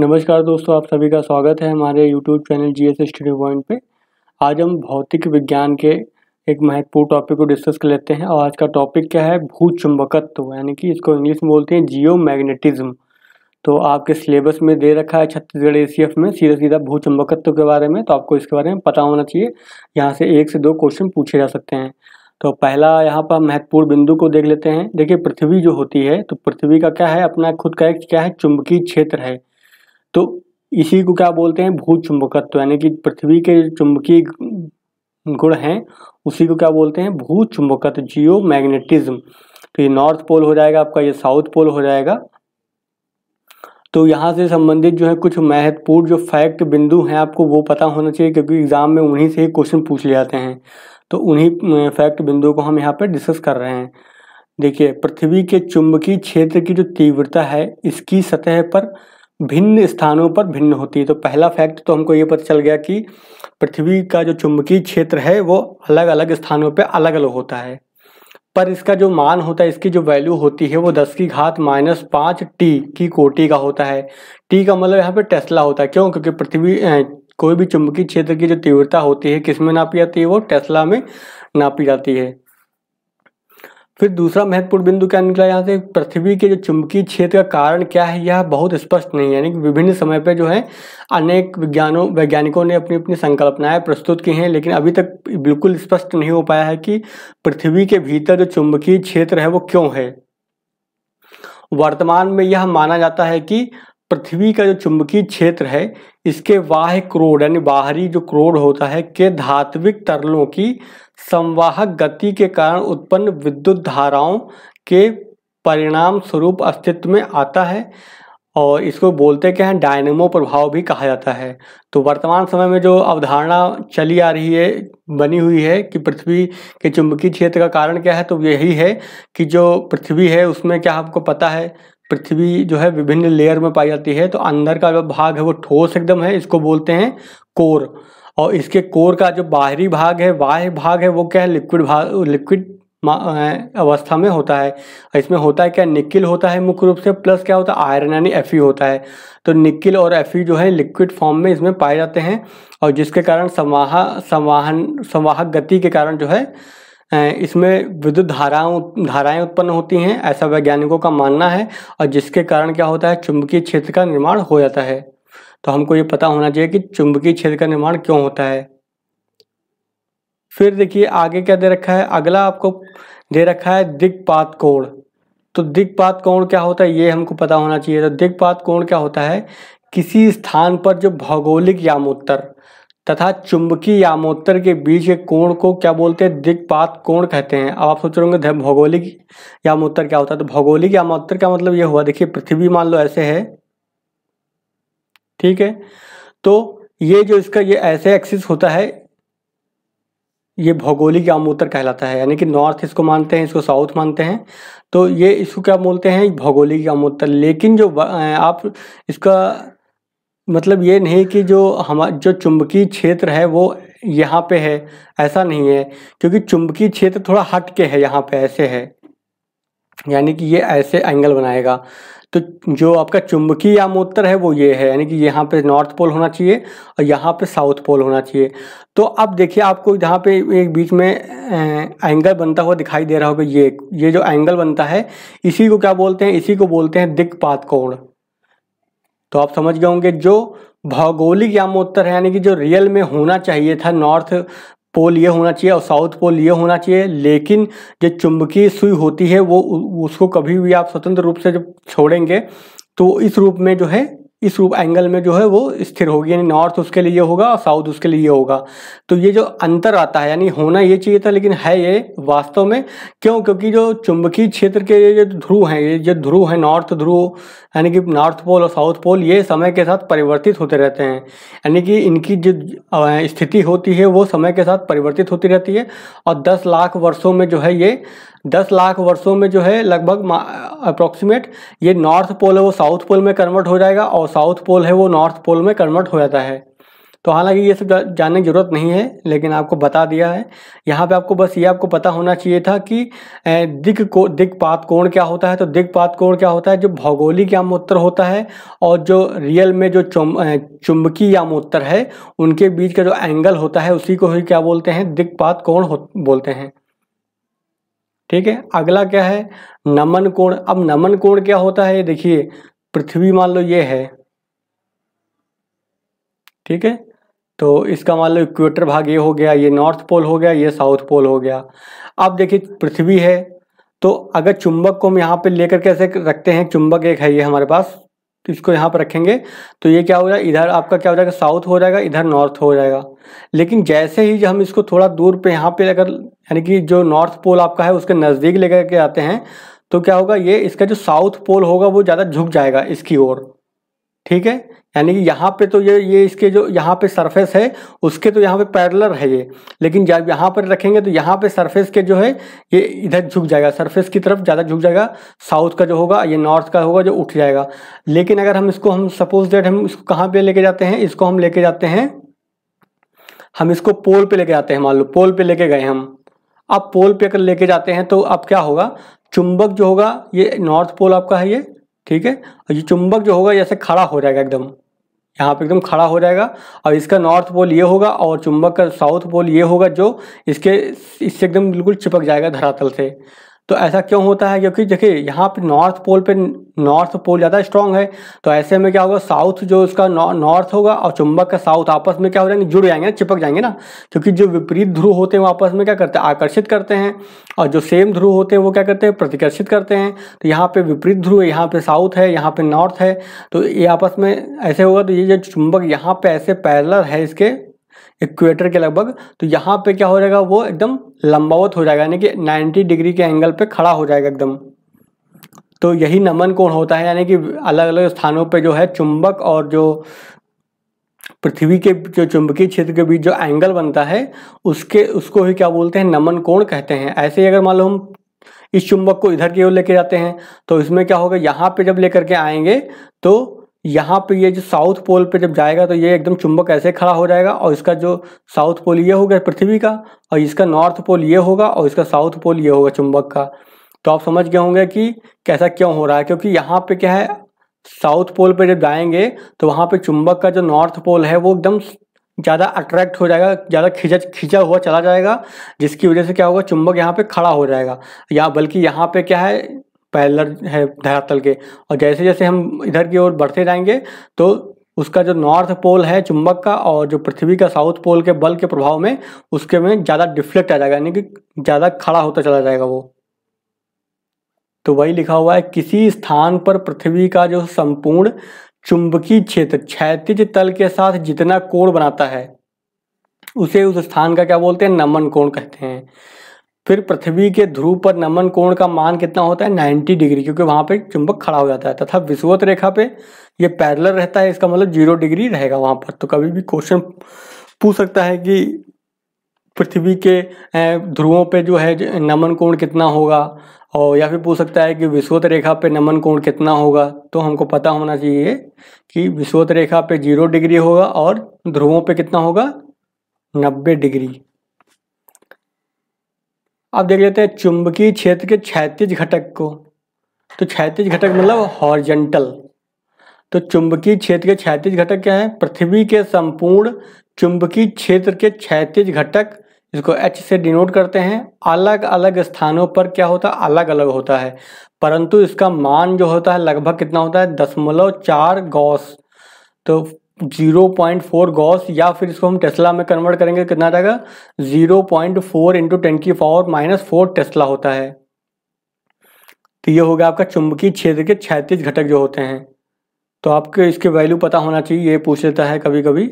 नमस्कार दोस्तों आप सभी का स्वागत है हमारे YouTube channel G S study point पर आज हम भौतिक विज्ञान के एक महत्वपूर्ण टॉपिक को डिस्कस कर लेते हैं और आज का टॉपिक क्या है भू चुंबकत्व यानी कि इसको इंग्लिश में बोलते हैं जियो मैग्नेटिज्म तो आपके सिलेबस में दे रखा है छत्तीसगढ़ ए में सीधा सीधा भू चुंबकत्व के बारे में तो आपको इसके बारे में पता होना चाहिए यहाँ से एक से दो क्वेश्चन पूछे जा सकते हैं तो पहला यहाँ पर महत्वपूर्ण बिंदु को देख लेते हैं देखिए पृथ्वी जो होती है तो पृथ्वी का क्या है अपना खुद का एक क्या है चुंबकीय क्षेत्र है तो इसी को क्या बोलते हैं भू चुंबकत्व यानी कि पृथ्वी के चुंबकीय गुण हैं उसी को क्या बोलते हैं भू चुंबकत्व जियो मैग्नेटिज्म तो ये नॉर्थ पोल हो जाएगा आपका ये साउथ पोल हो जाएगा तो यहाँ से संबंधित जो है कुछ महत्वपूर्ण जो फैक्ट बिंदु हैं आपको वो पता होना चाहिए क्योंकि एग्ज़ाम में उन्हीं से ही क्वेश्चन पूछ ले जाते हैं तो उन्हीं फैक्ट बिंदुओं को हम यहाँ पर डिस्कस कर रहे हैं देखिए पृथ्वी के चुंबकीय क्षेत्र की जो तीव्रता है इसकी सतह पर भिन्न स्थानों पर भिन्न होती है तो पहला फैक्ट तो हमको ये पता चल गया कि पृथ्वी का जो चुंबकीय क्षेत्र है वो अलग अलग स्थानों पर अलग अलग होता है पर इसका जो मान होता है इसकी जो वैल्यू होती है वो दस की घात माइनस पाँच टी की कोटि का होता है टी का मतलब यहाँ पे टेस्ला होता है क्यों क्योंकि पृथ्वी कोई भी चुंबकीय क्षेत्र की जो तीव्रता होती है किसमें नापी जाती है वो टेस्ला में नापी जाती है फिर दूसरा महत्वपूर्ण बिंदु क्या निकला यहाँ से पृथ्वी के जो चुंबकीय क्षेत्र का कारण क्या है यह बहुत स्पष्ट नहीं है यानी कि विभिन्न समय पर जो है अनेक विज्ञानों वैज्ञानिकों ने अपनी अपनी संकल्पनाएं प्रस्तुत की हैं लेकिन अभी तक बिल्कुल स्पष्ट नहीं हो पाया है कि पृथ्वी के भीतर जो चुंबकीय क्षेत्र है वो क्यों है वर्तमान में यह माना जाता है कि पृथ्वी का जो चुंबकीय क्षेत्र है इसके बाह्य क्रोड यानी बाहरी जो क्रोड होता है के धात्विक तरलों की संवाहक गति के कारण उत्पन्न विद्युत धाराओं के परिणाम स्वरूप अस्तित्व में आता है और इसको बोलते क्या हैं डायनेमो प्रभाव भी कहा जाता है तो वर्तमान समय में जो अवधारणा चली आ रही है बनी हुई है कि पृथ्वी के चुंबकीय क्षेत्र का कारण क्या है तो यही है कि जो पृथ्वी है उसमें क्या आपको पता है पृथ्वी जो है विभिन्न लेयर में पाई जाती है तो अंदर का जो भाग है वो ठोस एकदम है इसको बोलते हैं कोर और इसके कोर का जो बाहरी भाग है बाह्य भाग है वो क्या है लिक्विड भाग लिक्विड अवस्था में होता है इसमें होता है क्या निकिल होता है मुख्य रूप से प्लस क्या होता है आयरन यानी एफ होता है तो निकिल और एफ जो है लिक्विड फॉर्म में इसमें पाए जाते हैं और जिसके कारण समाहा संवाहन संवाहक गति के कारण जो है इसमें विद्युत धाराओं धाराएं उत्पन्न होती हैं ऐसा वैज्ञानिकों का मानना है और जिसके कारण क्या होता है चुंबकीय क्षेत्र का निर्माण हो जाता है तो हमको ये पता होना चाहिए कि चुंबकीय क्षेत्र का निर्माण क्यों होता है फिर देखिए आगे क्या दे रखा है अगला आपको दे रखा है दिग्पात कोण तो दिग्पात कोण क्या होता है ये हमको पता होना चाहिए तो दिग्पात कोण क्या होता है किसी स्थान पर जो भौगोलिक यामोत्तर तथा चुंबकीय यामोत्तर के बीच के कोण को क्या बोलते हैं दिग्पात कोण कहते हैं अब आप सोच रहे होंगे भौगोलिक यामोत्तर क्या होता है तो भौगोलिक यामोत्तर का मतलब ये हुआ देखिए पृथ्वी मान लो ऐसे है ठीक है तो ये जो इसका ये ऐसे एक्सिस होता है ये भौगोलिक आमोत्तर कहलाता है यानी कि नॉर्थ इसको मानते हैं इसको साउथ मानते हैं तो ये इसको क्या बोलते हैं भौगोलिक आमोत्तर लेकिन जो आप इसका मतलब ये नहीं कि जो हम जो चुंबकीय क्षेत्र है वो यहाँ पे है ऐसा नहीं है क्योंकि चुंबकीय क्षेत्र थोड़ा हट के है यहाँ पे ऐसे है यानी कि ये ऐसे एंगल बनाएगा तो जो आपका चुंबकीय मोत्तर है वो ये है यानी कि यहाँ पे नॉर्थ पोल होना चाहिए और यहाँ पे साउथ पोल होना चाहिए तो अब देखिए आपको जहाँ पे एक बीच में एंगल बनता हुआ दिखाई दे रहा होगा ये ये जो एंगल बनता है इसी को क्या बोलते हैं इसी को बोलते हैं दिक्पात कोण तो आप समझ गए होंगे जो भौगोलिक यामोत्तर है यानी कि जो रियल में होना चाहिए था नॉर्थ पोल ये होना चाहिए और साउथ पोल ये होना चाहिए लेकिन जो चुंबकीय सुई होती है वो उसको कभी भी आप स्वतंत्र रूप से जब छोड़ेंगे तो इस रूप में जो है इस रूप एंगल में जो है वो स्थिर होगी यानी नॉर्थ उसके लिए होगा और साउथ उसके लिए होगा तो ये जो अंतर आता है यानी होना ये चाहिए था लेकिन है ये वास्तव में क्यों क्योंकि जो चुंबकीय क्षेत्र के ये जो ध्रुव हैं ये जो ध्रुव हैं नॉर्थ ध्रुव यानी कि नॉर्थ पोल और साउथ पोल ये समय के साथ परिवर्तित होते रहते हैं यानी कि इनकी जो स्थिति होती है वो समय के साथ परिवर्तित होती रहती है और दस लाख वर्षों में जो है ये दस लाख वर्षों में जो है लगभग अप्रोक्सीमेट ये नॉर्थ पोल है वो साउथ पोल में कन्वर्ट हो जाएगा और साउथ पोल है वो नॉर्थ पोल में कन्वर्ट हो जाता है तो हालांकि ये सब जानने की ज़रूरत नहीं है लेकिन आपको बता दिया है यहाँ पे आपको बस ये आपको पता होना चाहिए था कि दिग को दिग्पात कोण क्या होता है तो दिग्पात कोण क्या होता है जो भौगोलिक यामोत्तर होता है और जो रियल में जो चुम चुंबकीय यामोत्तर है उनके बीच का जो एंगल होता है उसी को ही क्या बोलते हैं दिग्पात कोण बोलते हैं ठीक है अगला क्या है नमन कोण अब नमन कोण क्या होता है देखिए पृथ्वी मान लो ये है ठीक है तो इसका मान लो इक्वेटर भाग ये हो गया ये नॉर्थ पोल हो गया ये साउथ पोल हो गया अब देखिए पृथ्वी है तो अगर चुंबक को हम यहाँ पे लेकर कैसे रखते हैं चुंबक एक है ये हमारे पास तो इसको यहाँ पर रखेंगे तो ये क्या हो जाएगा इधर आपका क्या हो जाएगा साउथ हो जाएगा इधर नॉर्थ हो जाएगा लेकिन जैसे ही हम इसको थोड़ा दूर पे यहाँ पे अगर यानी कि जो नॉर्थ पोल आपका है उसके नज़दीक लेकर के आते हैं तो क्या होगा ये इसका जो साउथ पोल होगा वो ज़्यादा झुक जाएगा इसकी ओर ठीक है यानी कि यहाँ पे तो ये ये इसके जो यहाँ पे सरफेस है उसके तो यहाँ पे पैरलर है ये लेकिन जब यहाँ पर रखेंगे तो यहाँ पे सरफेस के जो है ये इधर झुक जाएगा सरफेस की तरफ ज़्यादा झुक जाएगा साउथ का जो होगा ये नॉर्थ का होगा जो उठ जाएगा लेकिन अगर हम इसको हम सपोज डेट हम इसको कहाँ पर लेके जाते हैं इसको हम लेके जाते हैं हम इसको पोल पे लेके आते हैं मान लो पोल पे लेके गए हम आप पोल पे अगर लेके जाते हैं तो अब क्या होगा चुंबक जो होगा ये नॉर्थ पोल आपका है ये ठीक है और ये चुंबक जो होगा ऐसे खड़ा हो जाएगा एकदम यहाँ पे एकदम खड़ा हो जाएगा और इसका नॉर्थ पोल ये होगा और चुंबक का साउथ पोल ये होगा जो इसके इससे एकदम बिल्कुल चिपक जाएगा धरातल से तो ऐसा क्यों होता है क्योंकि देखिए यहाँ पे नॉर्थ पोल पे नॉर्थ पोल ज़्यादा स्ट्रांग है तो ऐसे में क्या होगा साउथ जो उसका नॉर्थ होगा और चुंबक का साउथ आपस में क्या हो जाएंगे जुड़ जाएंगे ना चिपक जाएंगे ना क्योंकि जो विपरीत ध्रुव होते हैं वो आपस में क्या करते हैं आकर्षित करते हैं और जो सेम ध्रुव होते हैं वो क्या करते हैं प्रतिकर्षित करते हैं तो यहाँ पर विपरीत ध्रुव है यहाँ पर साउथ है यहाँ पर नॉर्थ है तो ये आपस में ऐसे होगा तो ये जो चुंबक यहाँ पर ऐसे पैरलर है इसके इक्वेटर के लगभग तो यहाँ पे क्या हो जाएगा वो एकदम लंबावत हो जाएगा यानी कि 90 डिग्री के एंगल पे खड़ा हो जाएगा एकदम तो यही नमन कोण होता है यानी कि अलग अलग स्थानों पे जो है चुंबक और जो पृथ्वी के जो चुंबकीय क्षेत्र के बीच जो एंगल बनता है उसके उसको ही क्या बोलते हैं नमन कोण कहते हैं ऐसे ही अगर मान लो हम इस चुंबक को इधर की ओर लेके जाते हैं तो इसमें क्या होगा यहाँ पे जब लेकर के आएंगे तो यहाँ पे ये जो साउथ पोल पे जब जाएगा तो ये एकदम चुंबक ऐसे खड़ा हो जाएगा और इसका जो साउथ पोल ये होगा पृथ्वी का और इसका नॉर्थ पोल ये होगा और इसका साउथ पोल ये होगा चुंबक का तो आप समझ गए होंगे कि कैसा क्यों हो रहा है क्योंकि यहाँ पे क्या है साउथ पोल पे जब जाएंगे तो वहाँ पे चुंबक का जो नॉर्थ पोल है वो एकदम ज़्यादा अट्रैक्ट हो जाएगा ज़्यादा खिंचा खिंचा हुआ चला जाएगा जिसकी वजह से क्या होगा चुंबक यहाँ पे खड़ा हो जाएगा या बल्कि यहाँ पे क्या है पैलर है धरातल के और जैसे जैसे हम इधर की ओर बढ़ते जाएंगे तो उसका जो नॉर्थ पोल है चुंबक का और जो पृथ्वी का साउथ पोल के बल के प्रभाव में उसके में ज़्यादा डिफ्लेक्ट आ जाएगा यानी कि ज़्यादा खड़ा होता चला जाएगा वो तो वही लिखा हुआ है किसी स्थान पर पृथ्वी का जो संपूर्ण चुंबकीय क्षेत्र क्षैतिज तल के साथ जितना कोण बनाता है उसे उस स्थान का क्या बोलते हैं नमन कोण कहते हैं फिर पृथ्वी के ध्रुव पर नमन कोण का मान कितना होता है 90 डिग्री क्योंकि वहाँ पे चुंबक खड़ा हो जाता है तथा विश्वत रेखा पे ये पैरलर रहता है इसका मतलब जीरो डिग्री रहेगा वहाँ पर तो कभी भी क्वेश्चन पूछ सकता है कि पृथ्वी के ध्रुवों पे जो है नमन कोण कितना होगा और या फिर पूछ सकता है कि विश्वत रेखा पे नमन कोण कितना होगा तो हमको पता होना चाहिए कि विश्वत रेखा पे जीरो डिग्री होगा और ध्रुवों पे कितना होगा नब्बे डिग्री अब देख लेते हैं चुंबकीय क्षेत्र के क्षैतिज घटक को तो क्षैतिज घटक मतलब हॉर्जेंटल तो चुंबकीय क्षेत्र के क्षैतिज घटक क्या है पृथ्वी के संपूर्ण चुंबकीय क्षेत्र के क्षैतिज घटक इसको एच से डिनोट करते हैं अलग अलग स्थानों पर क्या होता है अलग अलग होता है परंतु इसका मान जो होता है लगभग कितना होता है दशमलव चार गौस तो जीरो पॉइंट फोर गॉस या फिर इसको हम टेस्ला में कन्वर्ट करेंगे कितना जाएगा zero point four into ten की माइनस फोर टेस्ला होता है तो ये होगा आपका चुंबकीय क्षेत्र के छैतीस घटक जो होते हैं तो आपके इसके वैल्यू पता होना चाहिए ये पूछ लेता है कभी कभी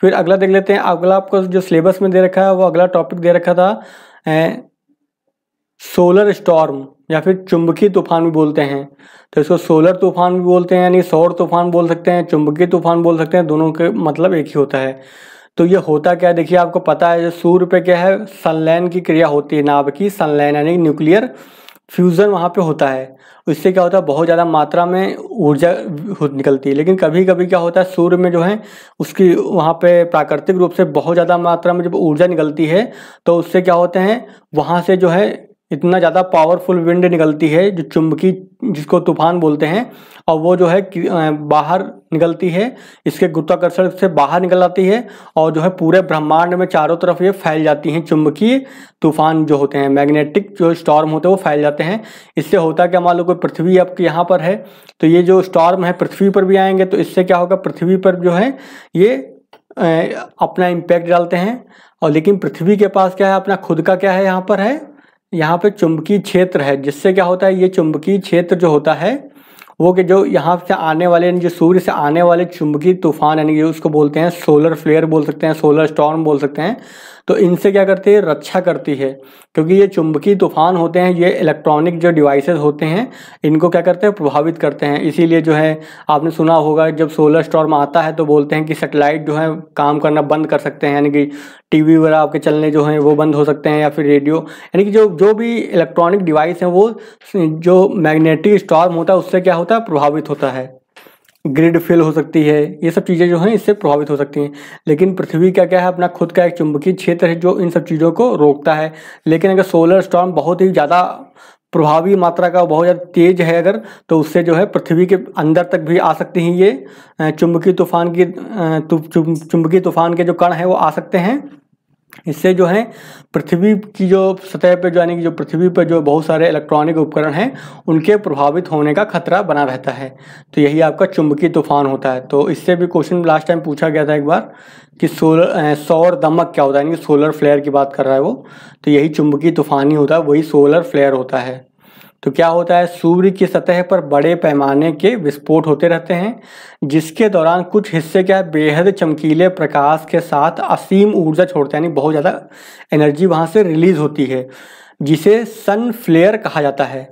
फिर अगला देख लेते हैं अगला आपको जो सिलेबस में दे रखा है वो अगला टॉपिक दे रखा था सोलर स्टॉर्म या फिर चुंबकीय तूफान भी बोलते हैं तो इसको सोलर तूफान भी बोलते हैं यानी सौर तूफान बोल सकते हैं चुंबकीय तूफान बोल सकते हैं दोनों के मतलब एक ही होता है तो ये होता क्या है देखिए आपको पता है जो सूर्य पे क्या है सनलैन की क्रिया होती है नाभ की सनलैन यानी न्यूक्लियर फ्यूज़न वहाँ पे होता है इससे क्या होता है बहुत ज़्यादा मात्रा में ऊर्जा निकलती है लेकिन कभी कभी क्या होता है सूर्य में जो है उसकी वहाँ पे प्राकृतिक रूप से बहुत ज़्यादा मात्रा में जब ऊर्जा निकलती है तो उससे क्या होते हैं वहाँ से जो है इतना ज़्यादा पावरफुल विंड निकलती है जो चुंबकी जिसको तूफान बोलते हैं और वो जो है बाहर निकलती है इसके गुरुत्वाकर्षण से बाहर निकल आती है और जो है पूरे ब्रह्मांड में चारों तरफ ये फैल जाती हैं चुंबकीय तूफान जो होते हैं मैग्नेटिक जो स्टॉर्म होते हैं वो फैल जाते हैं इससे होता कि मान लो कोई पृथ्वी आपके यहाँ पर है तो ये जो स्टॉर्म है पृथ्वी पर भी आएंगे तो इससे क्या होगा पृथ्वी पर जो है ये अपना इम्पैक्ट डालते हैं और लेकिन पृथ्वी के पास क्या है अपना खुद का क्या है यहाँ पर है यहाँ पे चुंबकीय क्षेत्र है जिससे क्या होता है ये चुंबकीय क्षेत्र जो होता है वो कि जो यहाँ से आने वाले यानी जो सूर्य से आने वाले चुंबकीय तूफान यानी उसको बोलते हैं सोलर फ्लेयर बोल सकते हैं सोलर स्टॉर्म बोल सकते हैं तो इनसे क्या करती है रक्षा करती है क्योंकि ये चुंबकीय तूफान होते हैं ये इलेक्ट्रॉनिक जो डिवाइसेस होते हैं इनको क्या करते हैं प्रभावित करते हैं इसीलिए जो है आपने सुना होगा जब सोलर स्टॉर्म आता है तो बोलते हैं कि सेटेलाइट जो है काम करना बंद कर सकते हैं यानी कि टीवी वगैरह आपके चलने जो हैं वो बंद हो सकते हैं या फिर रेडियो यानी कि जो जो भी इलेक्ट्रॉनिक डिवाइस हैं वो जो मैग्नेटिक स्टॉर्म होता है उससे क्या होता है प्रभावित होता है ग्रिड फेल हो सकती है ये सब चीज़ें जो हैं इससे प्रभावित हो सकती हैं लेकिन पृथ्वी का क्या है अपना खुद का एक चुंबकीय क्षेत्र है जो इन सब चीज़ों को रोकता है लेकिन अगर सोलर स्टॉर्म बहुत ही ज़्यादा प्रभावी मात्रा का बहुत ज़्यादा तेज है अगर तो उससे जो है पृथ्वी के अंदर तक भी आ सकती हैं ये चुंबकीय तूफान की चुंबकीय तूफान के जो कण हैं वो आ सकते हैं इससे जो है पृथ्वी की जो सतह पर जो यानी कि जो पृथ्वी पर जो बहुत सारे इलेक्ट्रॉनिक उपकरण हैं उनके प्रभावित होने का खतरा बना रहता है तो यही आपका चुंबकीय तूफान होता है तो इससे भी क्वेश्चन लास्ट टाइम पूछा गया था एक बार कि सोलर सौर दमक क्या होता है यानी कि सोलर फ्लेयर की बात कर रहा है वो तो यही चुंबकीय तूफान ही होता है वही सोलर फ्लेयर होता है तो क्या होता है सूर्य की सतह पर बड़े पैमाने के विस्फोट होते रहते हैं जिसके दौरान कुछ हिस्से क्या है बेहद चमकीले प्रकाश के साथ असीम ऊर्जा छोड़ते हैं यानी बहुत ज़्यादा एनर्जी वहाँ से रिलीज होती है जिसे सन फ्लेयर कहा जाता है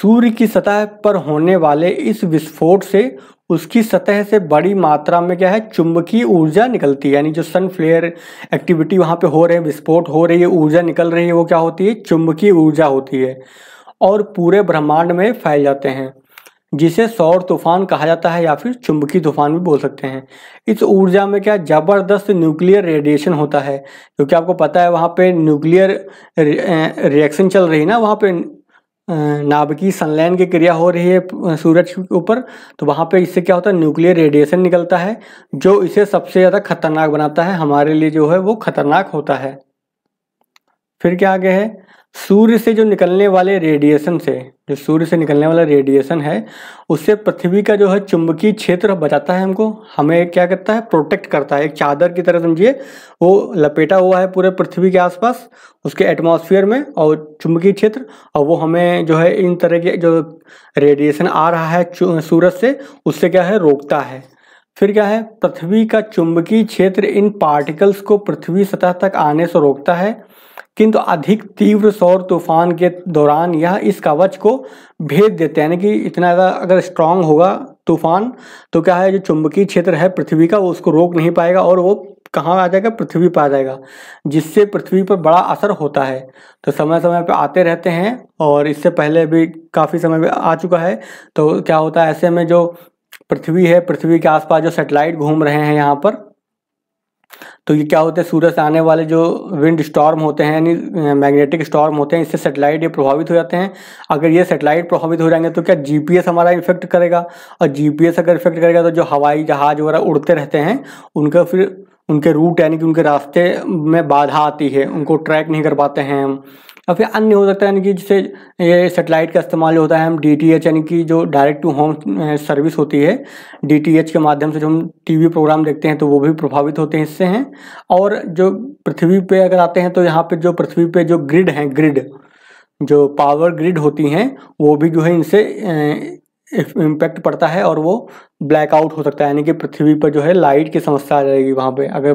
सूर्य की सतह पर होने वाले इस विस्फोट से उसकी सतह से बड़ी मात्रा में क्या है चुंबकीय ऊर्जा निकलती है यानी जो सन फ्लेयर एक्टिविटी वहाँ पे हो रहे हैं विस्फोट हो रही है ऊर्जा निकल रही है वो क्या होती है चुंबकीय ऊर्जा होती है और पूरे ब्रह्मांड में फैल जाते हैं जिसे सौर तूफान कहा जाता है या फिर चुंबकीय तूफान भी बोल सकते हैं इस ऊर्जा में क्या ज़बरदस्त न्यूक्लियर रेडिएशन होता है क्योंकि आपको पता है वहाँ पे न्यूक्लियर रिएक्शन चल रही है ना वहाँ पे नाभिकीय संलयन की क्रिया हो रही है सूरज के ऊपर तो वहाँ पे इससे क्या होता है न्यूक्लियर रेडिएशन निकलता है जो इसे सबसे ज़्यादा खतरनाक बनाता है हमारे लिए जो है वो खतरनाक होता है फिर क्या आगे है सूर्य से जो निकलने वाले रेडिएशन से जो सूर्य से निकलने वाला रेडिएशन है उससे पृथ्वी का जो है चुंबकीय क्षेत्र बचाता है हमको हमें क्या करता है प्रोटेक्ट करता है एक चादर की तरह समझिए वो लपेटा हुआ है पूरे पृथ्वी के आसपास उसके एटमॉस्फेयर में और चुंबकीय क्षेत्र और वो हमें जो है इन तरह के जो रेडिएशन आ रहा है सूरज से उससे क्या है रोकता है फिर क्या है पृथ्वी का चुंबकीय क्षेत्र इन पार्टिकल्स को पृथ्वी सतह तक आने से रोकता है किंतु अधिक तीव्र सौर तूफान के दौरान यह इस कवच को भेद देते हैं यानी कि इतना ज़्यादा अगर स्ट्रांग होगा तूफान तो क्या है जो चुंबकीय क्षेत्र है पृथ्वी का वो उसको रोक नहीं पाएगा और वो कहाँ आ जाएगा पृथ्वी पर आ जाएगा जिससे पृथ्वी पर बड़ा असर होता है तो समय समय पर आते रहते हैं और इससे पहले भी काफ़ी समय आ चुका है तो क्या होता है ऐसे में जो पृथ्वी है पृथ्वी के आसपास जो सेटेलाइट घूम रहे हैं यहाँ पर तो ये क्या होता है सूरज से आने वाले जो विंड स्टॉर्म होते हैं यानी मैग्नेटिक स्टॉर्म होते हैं इससे सेटेलाइट ये प्रभावित हो जाते हैं अगर ये सेटेलाइट प्रभावित हो जाएंगे तो क्या जीपीएस हमारा इफेक्ट करेगा और जीपीएस अगर इफेक्ट करेगा तो जो हवाई जहाज़ वगैरह उड़ते रहते हैं उनका फिर उनके रूट यानी कि उनके रास्ते में बाधा आती है उनको ट्रैक नहीं कर पाते हैं हम या फिर अन्य हो सकता है यानी कि जैसे ये सेटेलाइट का इस्तेमाल होता है हम डी यानी कि जो डायरेक्ट टू होम सर्विस होती है डी के माध्यम से जो हम टीवी प्रोग्राम देखते हैं तो वो भी प्रभावित होते हैं इससे हैं और जो पृथ्वी पे अगर आते हैं तो यहाँ पे जो पृथ्वी पे जो ग्रिड हैं ग्रिड जो पावर ग्रिड होती हैं वो भी जो है इनसे इम्पैक्ट पड़ता है और वो ब्लैकआउट हो सकता है यानी कि पृथ्वी पर जो है लाइट की समस्या आ जाएगी वहाँ पे अगर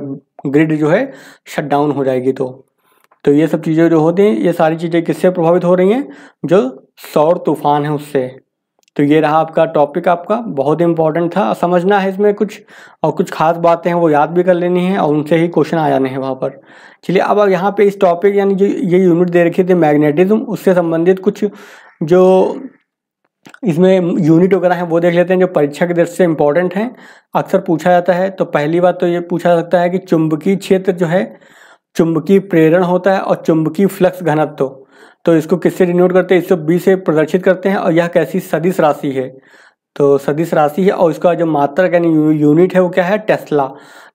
ग्रिड जो है शट डाउन हो जाएगी तो तो ये सब चीज़ें जो होती हैं ये सारी चीज़ें किससे प्रभावित हो रही हैं जो सौर तूफान है उससे तो ये रहा आपका टॉपिक आपका बहुत इंपॉर्टेंट था समझना है इसमें कुछ और कुछ खास बातें हैं वो याद भी कर लेनी है और उनसे ही क्वेश्चन आ जाने हैं वहाँ पर चलिए अब यहाँ पे इस टॉपिक यानी जो ये यूनिट दे रखी थी मैग्नेटिज्म उससे संबंधित कुछ जो इसमें यूनिट वगैरह हैं वो देख लेते हैं जो परीक्षा की दृष्टि से इंपॉर्टेंट हैं अक्सर पूछा जाता है तो पहली बात तो ये पूछा सकता है कि चुंबकीय क्षेत्र जो है चुंबकीय प्रेरण होता है और चुंबकीय फ्लक्स घनत्व तो इसको किससे डिनोट करते हैं इसको बी से प्रदर्शित करते हैं और यह कैसी सदिश राशि है तो सदिश राशि है और इसका जो मात्र यानी यूनिट है वो क्या है टेस्ला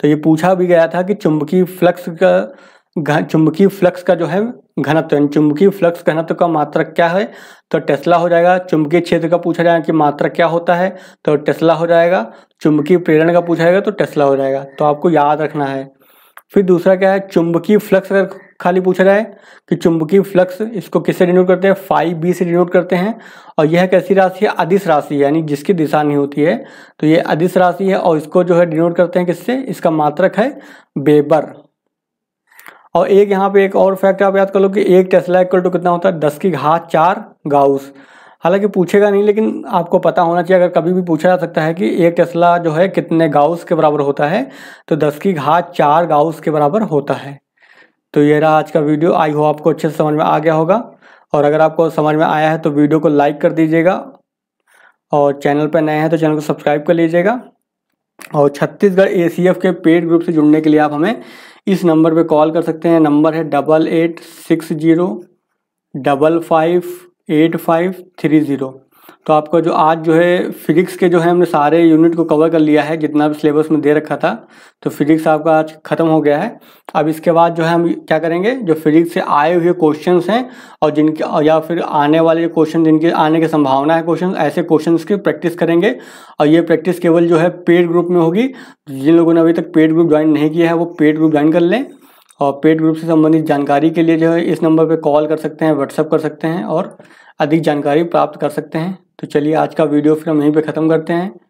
तो ये पूछा भी गया था कि चुंबकीय फ्लक्स का चुंबकीय फ्लक्स का जो है घनत्व यानी चुंबकीय फ्लक्स घनत्व का मात्रक क्या है तो टेस्ला हो जाएगा चुंबकीय क्षेत्र का पूछा जाएगा कि मात्रक क्या होता है तो टेस्ला हो जाएगा चुंबकीय प्रेरण का पूछा जाएगा तो टेस्ला हो जाएगा तो आपको याद रखना है फिर दूसरा क्या है चुंबकीय फ्लक्स अगर खाली पूछा जाए कि चुंबकीय फ्लक्स इसको किससे डिनोट करते हैं फाइव बी से डिनोट करते हैं और यह कैसी राशि है अधिस राशि यानी जिसकी दिशा नहीं होती है तो यह अधिस राशि है और इसको जो है डिनोट करते हैं किससे इसका मात्रक है बेबर और एक यहाँ पे एक और फैक्ट आप याद कर लो कि एक टेस्ला इक्वल टू कितना होता है दस की घात चार गाउस हालांकि पूछेगा नहीं लेकिन आपको पता होना चाहिए अगर कभी भी पूछा जा सकता है कि एक टेस्ला जो है कितने गाउस के बराबर होता है तो दस की घात चार गाउस के बराबर होता है तो ये रहा आज का वीडियो आई होप आपको अच्छे से समझ में आ गया होगा और अगर आपको समझ में आया है तो वीडियो को लाइक कर दीजिएगा और चैनल पर नए हैं तो चैनल को सब्सक्राइब कर लीजिएगा और छत्तीसगढ़ ए के पेड ग्रुप से जुड़ने के लिए आप हमें इस नंबर पर कॉल कर सकते हैं नंबर है double eight six zero double five eight five three zero तो आपका जो आज जो है फिजिक्स के जो है हमने सारे यूनिट को कवर कर लिया है जितना भी सिलेबस में दे रखा था तो फिजिक्स आपका आज ख़त्म हो गया है अब इसके बाद जो है हम क्या करेंगे जो फिजिक्स से आए हुए क्वेश्चंस हैं और जिनके या फिर आने वाले क्वेश्चन जिनके आने की संभावना है क्वेश्चन ऐसे क्वेश्चन की प्रैक्टिस करेंगे और ये प्रैक्टिस केवल जो है पेड ग्रुप में होगी जिन लोगों ने अभी तक पेड ग्रुप ज्वाइन नहीं किया है वो पेड ग्रुप ज्वाइन कर लें और पेड ग्रुप से संबंधित जानकारी के लिए जो है इस नंबर पर कॉल कर सकते हैं व्हाट्सअप कर सकते हैं और अधिक जानकारी प्राप्त कर सकते हैं तो चलिए आज का वीडियो फिर हम यहीं पर ख़त्म करते हैं